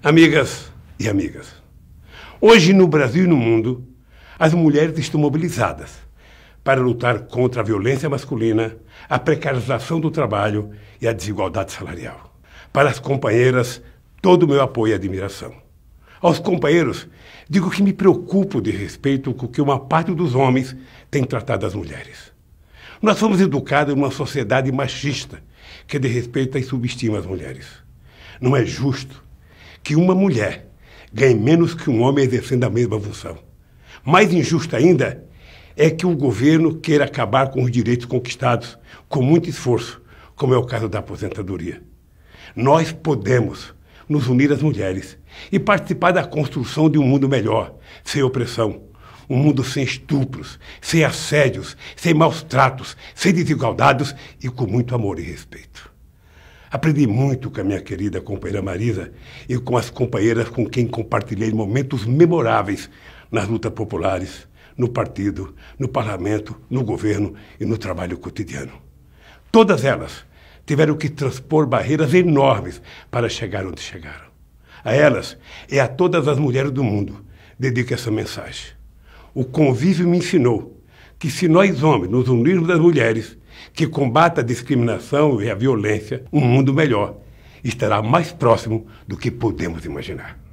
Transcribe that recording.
Amigas e amigas, hoje no Brasil e no mundo, as mulheres estão mobilizadas para lutar contra a violência masculina, a precarização do trabalho e a desigualdade salarial. Para as companheiras, todo o meu apoio e admiração. Aos companheiros, digo que me preocupo de respeito com que uma parte dos homens tem tratado as mulheres. Nós fomos educados numa sociedade machista que desrespeita e subestima as mulheres. Não é justo que uma mulher ganhe menos que um homem exercendo a mesma função. Mais injusto ainda é que o governo queira acabar com os direitos conquistados com muito esforço, como é o caso da aposentadoria. Nós podemos nos unir às mulheres e participar da construção de um mundo melhor, sem opressão, um mundo sem estupros, sem assédios, sem maus tratos, sem desigualdades e com muito amor e respeito. Aprendi muito com a minha querida companheira Marisa e com as companheiras com quem compartilhei momentos memoráveis nas lutas populares, no partido, no parlamento, no governo e no trabalho cotidiano. Todas elas tiveram que transpor barreiras enormes para chegar onde chegaram. A elas e a todas as mulheres do mundo dedico essa mensagem. O convívio me ensinou que se nós homens nos unirmos das mulheres, que combata a discriminação e a violência, um mundo melhor estará mais próximo do que podemos imaginar.